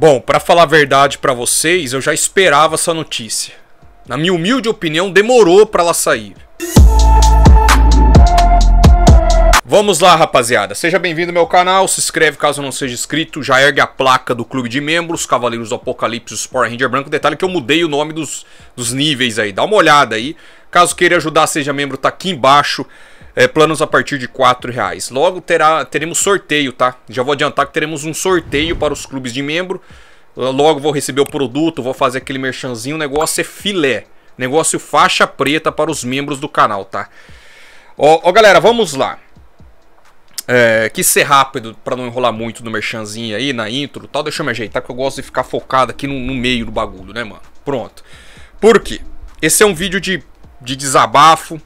Bom, para falar a verdade para vocês, eu já esperava essa notícia. Na minha humilde opinião, demorou para ela sair. Vamos lá, rapaziada. Seja bem-vindo ao meu canal. Se inscreve caso não seja inscrito. Já ergue a placa do clube de membros, Cavaleiros do Apocalipse, o Power Ranger Branco. Detalhe que eu mudei o nome dos, dos níveis aí. Dá uma olhada aí. Caso queira ajudar, seja membro, tá aqui embaixo é, planos a partir de quatro reais. Logo terá, teremos sorteio, tá? Já vou adiantar que teremos um sorteio para os clubes de membro. Ah, logo vou receber o produto, vou fazer aquele merchanzinho. O negócio é filé. Negócio faixa preta para os membros do canal, tá? Ó, ó galera, vamos lá. É, que ser rápido para não enrolar muito no merchanzinho aí, na intro tal. Deixa eu me ajeitar que eu gosto de ficar focado aqui no, no meio do bagulho, né, mano? Pronto. Por quê? Esse é um vídeo de, de desabafo,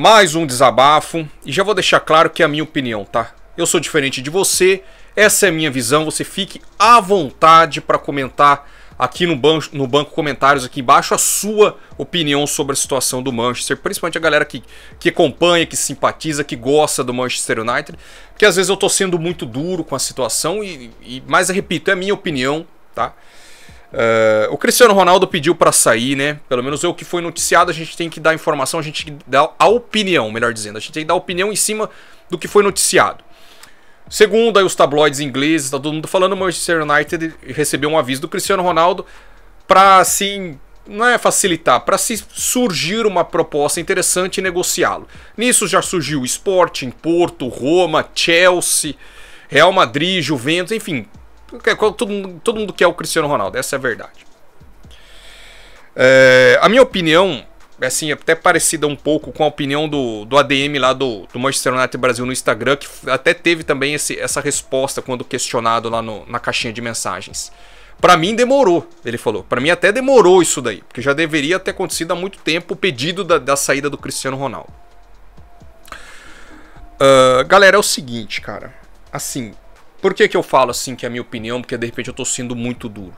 mais um desabafo e já vou deixar claro que é a minha opinião, tá? Eu sou diferente de você, essa é a minha visão, você fique à vontade para comentar aqui no, ban no banco comentários aqui embaixo a sua opinião sobre a situação do Manchester, principalmente a galera que, que acompanha, que simpatiza, que gosta do Manchester United, porque às vezes eu tô sendo muito duro com a situação e, e mas repito, é a minha opinião, tá? Uh, o Cristiano Ronaldo pediu para sair, né? Pelo menos o que foi noticiado, a gente tem que dar informação, a gente tem que dar a opinião, melhor dizendo. A gente tem que dar opinião em cima do que foi noticiado. Segundo aí os tabloides ingleses, tá todo mundo falando, o Manchester United recebeu um aviso do Cristiano Ronaldo para assim, não é facilitar, para se surgir uma proposta interessante e negociá-lo. Nisso já surgiu Sporting, Porto, Roma, Chelsea, Real Madrid, Juventus, enfim, Todo mundo, todo mundo quer o Cristiano Ronaldo, essa é a verdade. É, a minha opinião, é assim, até parecida um pouco com a opinião do, do ADM lá do, do Manchester United Brasil no Instagram, que até teve também esse, essa resposta quando questionado lá no, na caixinha de mensagens. Para mim demorou, ele falou. Para mim até demorou isso daí, porque já deveria ter acontecido há muito tempo o pedido da, da saída do Cristiano Ronaldo. Uh, galera, é o seguinte, cara. Assim, por que, que eu falo assim que é a minha opinião? Porque de repente eu estou sendo muito duro.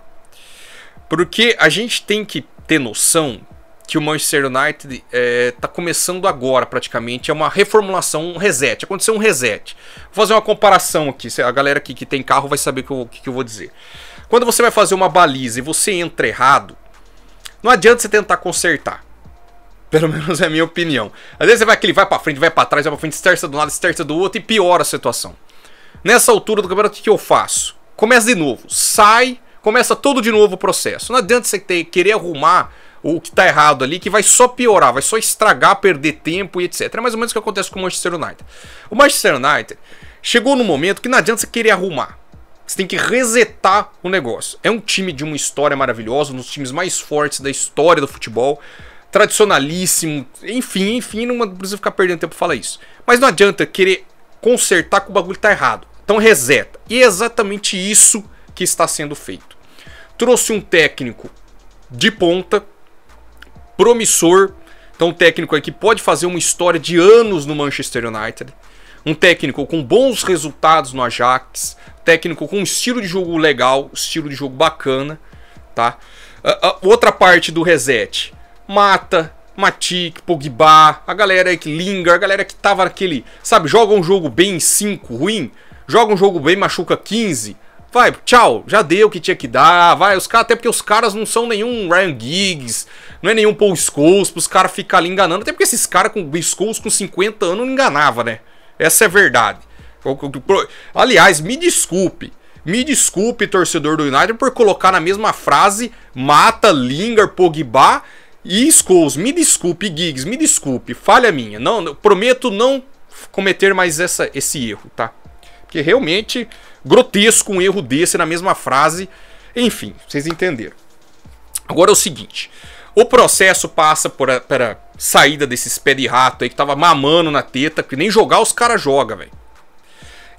Porque a gente tem que ter noção que o Manchester United está é, começando agora praticamente, é uma reformulação, um reset, aconteceu um reset. Vou fazer uma comparação aqui, a galera aqui que tem carro vai saber o que, eu, que eu vou dizer. Quando você vai fazer uma baliza e você entra errado, não adianta você tentar consertar. Pelo menos é a minha opinião. Às vezes você vai aquele vai para frente, vai para trás, vai para frente, esterça do lado, esterça do outro e piora a situação. Nessa altura do campeonato, o que eu faço? Começa de novo. Sai, começa todo de novo o processo. Não adianta você ter, querer arrumar o que tá errado ali, que vai só piorar, vai só estragar, perder tempo e etc. É mais ou menos o que acontece com o Manchester United. O Manchester United chegou no momento que não adianta você querer arrumar. Você tem que resetar o negócio. É um time de uma história maravilhosa, um dos times mais fortes da história do futebol. Tradicionalíssimo, enfim, enfim, não precisa ficar perdendo tempo pra falar isso. Mas não adianta querer consertar que o bagulho tá errado. Então reseta. E é exatamente isso que está sendo feito. Trouxe um técnico de ponta, promissor. Então, um técnico aí que pode fazer uma história de anos no Manchester United. Um técnico com bons resultados no Ajax. Técnico com um estilo de jogo legal, estilo de jogo bacana. Tá? Uh, uh, outra parte do reset. Mata, Matic, Pogba, a galera que linga, a galera que tava naquele. Sabe, joga um jogo bem 5 ruim joga um jogo bem, machuca 15. Vai, tchau, já deu o que tinha que dar. Vai, os caras, até porque os caras não são nenhum Ryan Giggs, não é nenhum Paul Scholes, pros caras ficarem ali enganando. Até porque esses caras com Scholes com 50 anos não enganava, né? Essa é a verdade. Aliás, me desculpe. Me desculpe, torcedor do United, por colocar na mesma frase Mata, Lingard, Pogba e Scholes. Me desculpe, Giggs, me desculpe. Falha minha. Não, prometo não cometer mais essa, esse erro, tá? Porque realmente grotesco um erro desse na mesma frase. Enfim, vocês entenderam. Agora é o seguinte: o processo passa por a, pela saída desses pé de rato aí que tava mamando na teta, que nem jogar os caras joga, velho.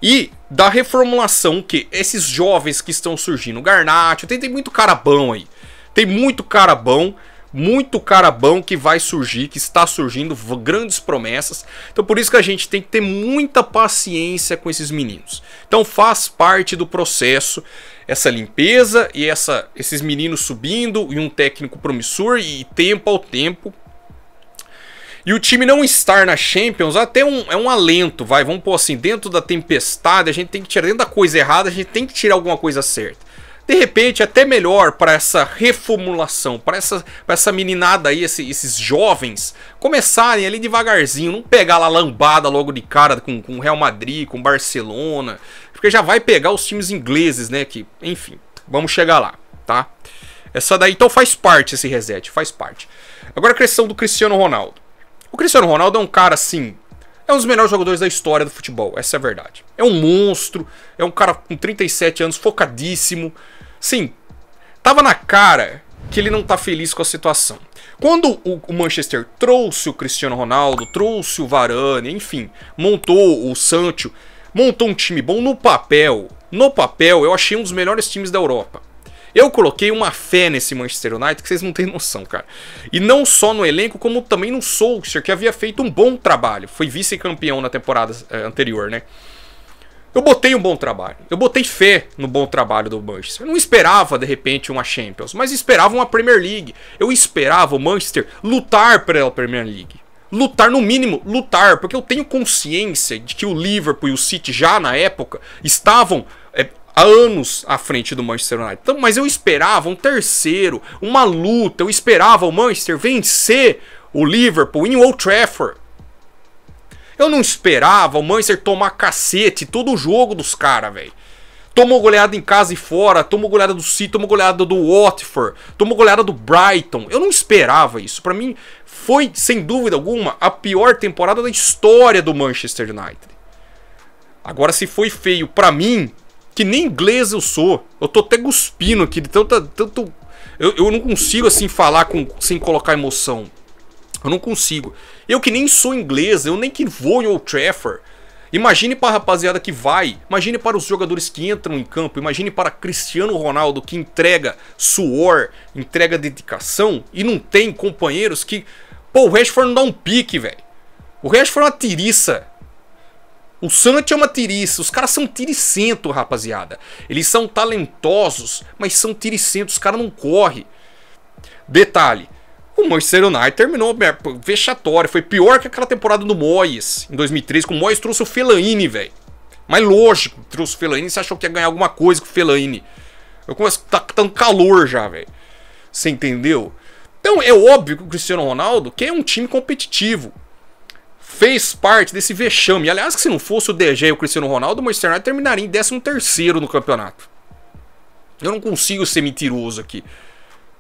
E da reformulação que esses jovens que estão surgindo, Garnacho, tem, tem muito cara bom aí. Tem muito cara bom muito cara bom que vai surgir, que está surgindo, grandes promessas. Então por isso que a gente tem que ter muita paciência com esses meninos. Então faz parte do processo essa limpeza e essa, esses meninos subindo e um técnico promissor e tempo ao tempo. E o time não estar na Champions até um, é um alento, vai, vamos pôr assim, dentro da tempestade, a gente tem que tirar, dentro da coisa errada, a gente tem que tirar alguma coisa certa de repente até melhor para essa reformulação, para essa, pra essa meninada aí, esse, esses jovens começarem ali devagarzinho, não pegar lá lambada logo de cara com o Real Madrid, com Barcelona, porque já vai pegar os times ingleses, né? Que, enfim, vamos chegar lá, tá? Essa daí então faz parte esse reset, faz parte. Agora a questão do Cristiano Ronaldo. O Cristiano Ronaldo é um cara assim, é um dos melhores jogadores da história do futebol, essa é a verdade. É um monstro, é um cara com 37 anos, focadíssimo. Sim, tava na cara que ele não tá feliz com a situação. Quando o Manchester trouxe o Cristiano Ronaldo, trouxe o Varane, enfim, montou o Sancho, montou um time bom no papel. No papel, eu achei um dos melhores times da Europa. Eu coloquei uma fé nesse Manchester United que vocês não têm noção, cara. E não só no elenco, como também no Solskjaer, que havia feito um bom trabalho. Foi vice-campeão na temporada eh, anterior, né? Eu botei um bom trabalho. Eu botei fé no bom trabalho do Manchester. Eu não esperava, de repente, uma Champions, mas esperava uma Premier League. Eu esperava o Manchester lutar pela Premier League. Lutar, no mínimo, lutar, porque eu tenho consciência de que o Liverpool e o City já na época estavam é, há anos à frente do Manchester United. Então, mas eu esperava um terceiro, uma luta, eu esperava o Manchester vencer o Liverpool em Old Trafford. Eu não esperava o Manchester tomar cacete todo o jogo dos caras, velho. Tomou goleada em casa e fora, tomou goleada do City, tomou goleada do Watford, tomou goleada do Brighton. Eu não esperava isso. Para mim, foi, sem dúvida alguma, a pior temporada da história do Manchester United. Agora, se foi feio para mim, que nem inglês eu sou. Eu tô até guspindo aqui de tanta. Tanto, eu, eu não consigo assim falar com, sem colocar emoção. Eu não consigo. Eu que nem sou inglês, eu nem que vou em Old Trafford. Imagine para a rapaziada que vai, imagine para os jogadores que entram em campo, imagine para Cristiano Ronaldo que entrega suor, entrega dedicação e não tem companheiros que. Pô, o Rashford não dá um pique, velho. O Rashford é uma tiriça. O Santi é uma tiriça. Os caras são tiricento, rapaziada. Eles são talentosos, mas são tiricentos. Os caras não correm. Detalhe. O Manchester United terminou vexatório. Foi pior que aquela temporada do Moyes em 2003. Com o Moyes trouxe o Fellaini, velho. Mas lógico, trouxe o Fellaini. Você achou que ia ganhar alguma coisa com o Fellaini. Eu começo a tá, tá um calor já, velho. Você entendeu? Então é óbvio que o Cristiano Ronaldo quer um time competitivo fez parte desse vexame. Aliás, que se não fosse o DG e o Cristiano Ronaldo, o Manchester United terminaria em 13 no campeonato. Eu não consigo ser mentiroso aqui.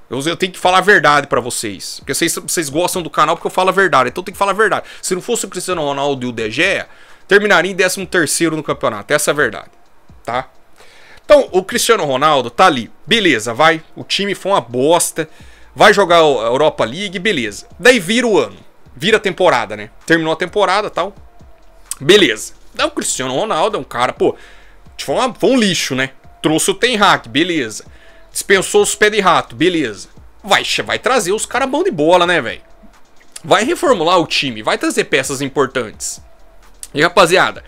Eu, eu tenho que falar a verdade para vocês. Porque vocês, vocês gostam do canal porque eu falo a verdade. Então eu tenho que falar a verdade. Se não fosse o Cristiano Ronaldo e o DG, terminaria em 13 no campeonato. Essa é a verdade. Tá? Então, o Cristiano Ronaldo tá ali. Beleza, vai. O time foi uma bosta. Vai jogar a Europa League, beleza. Daí vira o ano vira temporada, né? Terminou a temporada tal. Beleza. Daí o Cristiano Ronaldo é um cara, pô, foi, uma, foi um lixo, né? Trouxe o Ten Hag, beleza. Dispensou os pés de rato, beleza. Vai, vai trazer os caras bons de bola, né, velho? Vai reformular o time, vai trazer peças importantes. E rapaziada,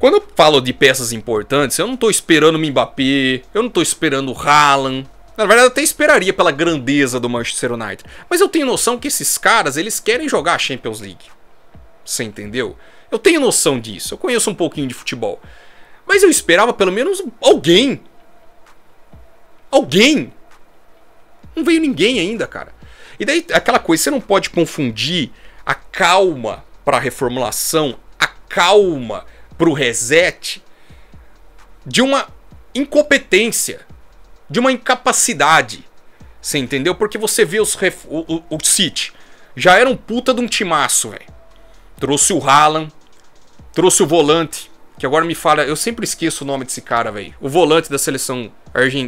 quando eu falo de peças importantes, eu não tô esperando o Mbappé, eu não tô esperando o Haaland, na verdade, eu até esperaria pela grandeza do Manchester United. Mas eu tenho noção que esses caras, eles querem jogar a Champions League. Você entendeu? Eu tenho noção disso. Eu conheço um pouquinho de futebol. Mas eu esperava pelo menos alguém. Alguém. Não veio ninguém ainda, cara. E daí, aquela coisa, você não pode confundir a calma para reformulação, a calma para o reset de uma incompetência de uma incapacidade. Você entendeu? Porque você vê os ref... o, o, o City. Já era um puta de um timaço, velho. Trouxe o Haaland. Trouxe o volante. Que agora me fala. Eu sempre esqueço o nome desse cara, velho. O volante da seleção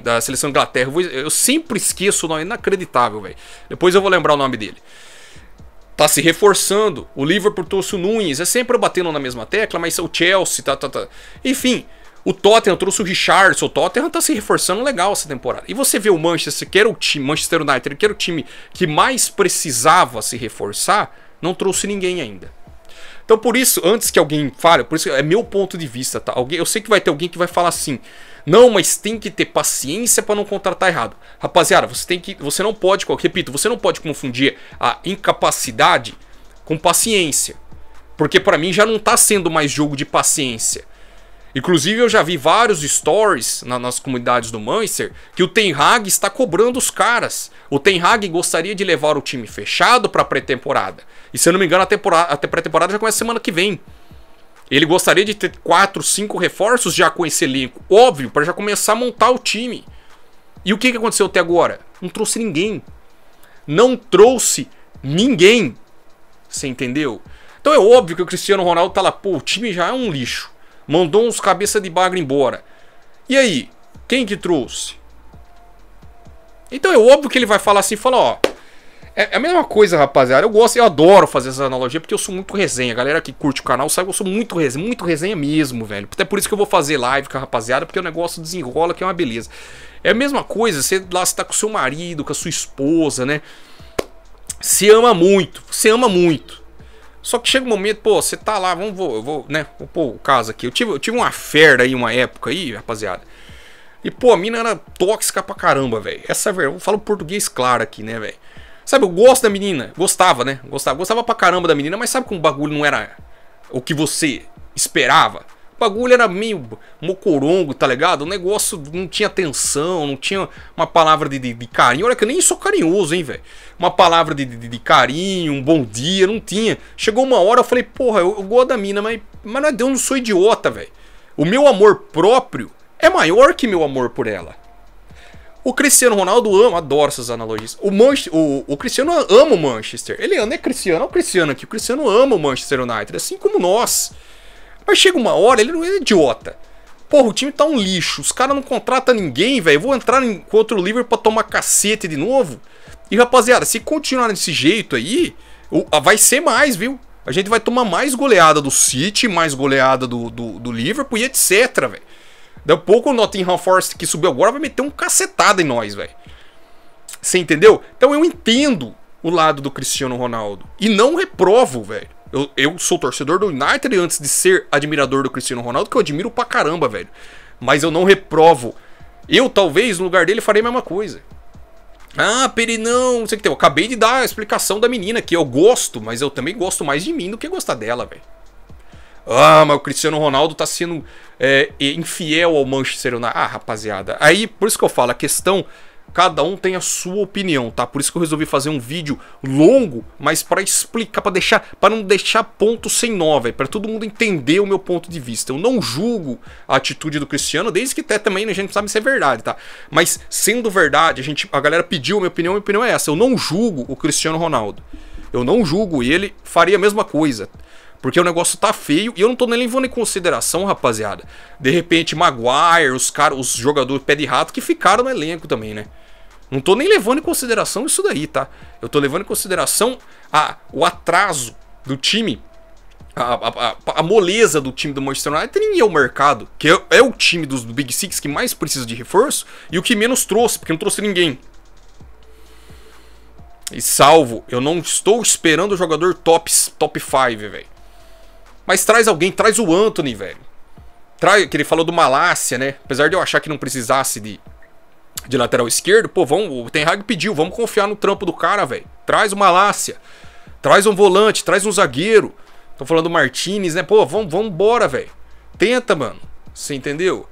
da seleção Inglaterra. Eu, vou... eu sempre esqueço o nome. Inacreditável, velho. Depois eu vou lembrar o nome dele tá se reforçando. O Liverpool trouxe o Nunes, é sempre batendo na mesma tecla, mas o Chelsea, tá, tá, tá. Enfim, o Tottenham trouxe o Richardson. O Tottenham tá se reforçando legal essa temporada. E você vê o Manchester, que era o time, Manchester United, que era o time que mais precisava se reforçar, não trouxe ninguém ainda. Então, por isso, antes que alguém fale, por isso é meu ponto de vista, tá? Alguém, eu sei que vai ter alguém que vai falar assim: "Não, mas tem que ter paciência para não contratar errado". Rapaziada, você tem que, você não pode, repito, você não pode confundir a incapacidade com paciência. Porque para mim já não tá sendo mais jogo de paciência. Inclusive, eu já vi vários stories na, nas comunidades do Manchester que o Ten Hag está cobrando os caras. O Ten Hag gostaria de levar o time fechado para a pré-temporada. E se eu não me engano, a, a pré-temporada já começa semana que vem. Ele gostaria de ter 4, 5 reforços já com esse elenco. Óbvio, para já começar a montar o time. E o que, que aconteceu até agora? Não trouxe ninguém. Não trouxe ninguém. Você entendeu? Então é óbvio que o Cristiano Ronaldo tá lá, pô, o time já é um lixo. Mandou uns cabeça de bagre embora. E aí? Quem que trouxe? Então é óbvio que ele vai falar assim, fala, ó. É, é a mesma coisa, rapaziada. Eu gosto, eu adoro fazer essa analogia, porque eu sou muito resenha. A galera que curte o canal sabe que eu sou muito resenha, muito resenha mesmo, velho. Até por isso que eu vou fazer live com a rapaziada, porque o negócio desenrola, que é uma beleza. É a mesma coisa, você lá está com seu marido, com a sua esposa, né? Se ama muito, você ama muito. Só que chega um momento, pô, você tá lá, vamos, vou, vou né? Vou pôr o caso aqui. Eu tive, eu tive uma fera aí, uma época aí, rapaziada. E, pô, a mina era tóxica pra caramba, velho. Essa, velho, eu falo português claro aqui, né, velho? Sabe, eu gosto da menina. Gostava, né? Gostava. Gostava pra caramba da menina, mas sabe que um bagulho não era o que você esperava? O bagulho era meio mocorongo, tá ligado? O negócio não tinha tensão, não tinha uma palavra de, de, de carinho. Olha que eu nem sou carinhoso, hein, velho? Uma palavra de, de, carinho, um bom dia, não tinha. Chegou uma hora, eu falei, porra, eu, eu gosto da mina, mas, mas não, é eu não sou idiota, velho. O meu amor próprio é maior que meu amor por ela. O Cristiano Ronaldo ama, adoro essas analogias. O, Manche, o, o, Cristiano ama o Manchester. Ele não é Cristiano, é o Cristiano aqui. O Cristiano ama o Manchester United, assim como nós. Mas chega uma hora, ele não é idiota. Porra, o time tá um lixo. Os caras não contratam ninguém, velho. Vou entrar em, contra o Liverpool pra tomar cacete de novo. E, rapaziada, se continuar desse jeito aí, vai ser mais, viu? A gente vai tomar mais goleada do City, mais goleada do, do, do Liverpool e etc, velho. Daqui a pouco o Nottingham Forest que subiu agora vai meter um cacetada em nós, velho. Você entendeu? Então eu entendo o lado do Cristiano Ronaldo. E não reprovo, velho. Eu, eu sou torcedor do United antes de ser admirador do Cristiano Ronaldo, que eu admiro pra caramba, velho. Mas eu não reprovo. Eu, talvez, no lugar dele, farei a mesma coisa. Ah, peri não sei o que tem. Eu acabei de dar a explicação da menina que eu gosto, mas eu também gosto mais de mim do que gostar dela, velho. Ah, mas o Cristiano Ronaldo tá sendo é, infiel ao Manchester United. Ah, rapaziada. Aí, por isso que eu falo, a questão cada um tem a sua opinião, tá? Por isso que eu resolvi fazer um vídeo longo, mas para explicar, para deixar, para não deixar ponto sem nó, velho, para todo mundo entender o meu ponto de vista. Eu não julgo a atitude do Cristiano, desde que até também né, a gente sabe se é verdade, tá? Mas sendo verdade, a gente, a galera pediu a minha opinião, a minha opinião é essa. Eu não julgo o Cristiano Ronaldo. Eu não julgo e ele faria a mesma coisa. Porque o negócio tá feio e eu não tô nem levando em consideração, rapaziada. De repente, Maguire, os caras, os jogadores pé de rato que ficaram no elenco também, né? Não tô nem levando em consideração isso daí, tá? Eu tô levando em consideração a, o atraso do time, a, a, a, a moleza do time do Manchester United e o mercado, que é, é o time dos do Big Six que mais precisa de reforço e o que menos trouxe, porque não trouxe ninguém. E salvo, eu não estou esperando o jogador top, top 5, velho. Mas traz alguém, traz o Anthony, velho. que ele falou do Malásia, né? Apesar de eu achar que não precisasse de, de lateral esquerdo, pô, vamos, o Ten Hag pediu, vamos confiar no trampo do cara, velho. Traz uma Lácia, traz um volante, traz um zagueiro. Tô falando Martinez, né? Pô, vamos, vamos embora, velho. Tenta, mano. Você entendeu?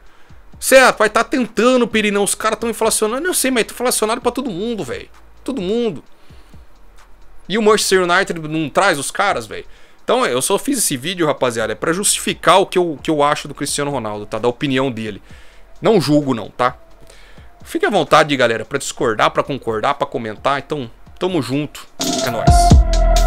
Certo, ah, vai tá tentando, Pirinão. Os caras tão inflacionando. Eu sei, mas tá inflacionado pra todo mundo, velho. Todo mundo. E o Manchester United não traz os caras, velho. Então, eu só fiz esse vídeo, rapaziada, é pra justificar o que eu, que eu acho do Cristiano Ronaldo, tá? Da opinião dele. Não julgo, não, tá? Fique à vontade, galera, para discordar, para concordar, para comentar. Então, tamo junto. É nóis.